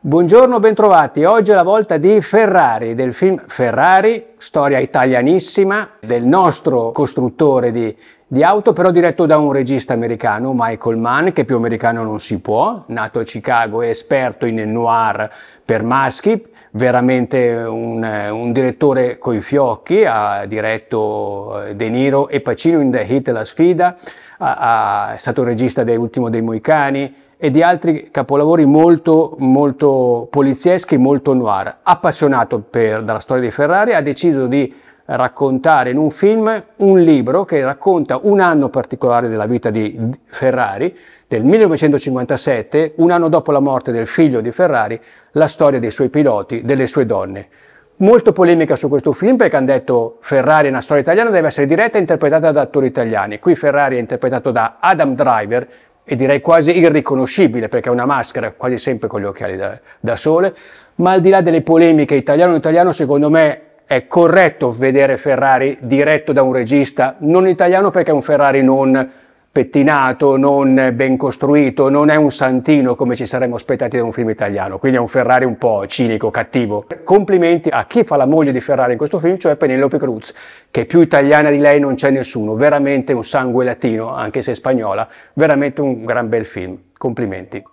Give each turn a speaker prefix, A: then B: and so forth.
A: Buongiorno, bentrovati. Oggi è la volta di Ferrari, del film Ferrari, storia italianissima del nostro costruttore di di auto però diretto da un regista americano, Michael Mann, che più americano non si può, nato a Chicago e esperto in noir per maschi, veramente un, eh, un direttore coi fiocchi, ha diretto eh, De Niro e Pacino in The Hit La Sfida, ha, ha, è stato regista dell'ultimo dei Moicani, e di altri capolavori molto, molto polizieschi, molto noir. Appassionato per, dalla storia di Ferrari, ha deciso di raccontare in un film un libro che racconta un anno particolare della vita di Ferrari, del 1957, un anno dopo la morte del figlio di Ferrari, la storia dei suoi piloti, delle sue donne. Molto polemica su questo film perché hanno detto Ferrari è una storia italiana, deve essere diretta e interpretata da attori italiani. Qui Ferrari è interpretato da Adam Driver, e direi quasi irriconoscibile perché ha una maschera quasi sempre con gli occhiali da, da sole, ma al di là delle polemiche italiano-italiano secondo me è corretto vedere Ferrari diretto da un regista non italiano perché è un Ferrari non pettinato, non ben costruito, non è un santino come ci saremmo aspettati da un film italiano, quindi è un Ferrari un po' cinico, cattivo. Complimenti a chi fa la moglie di Ferrari in questo film, cioè Penelope Cruz, che più italiana di lei non c'è nessuno, veramente un sangue latino, anche se spagnola, veramente un gran bel film. Complimenti.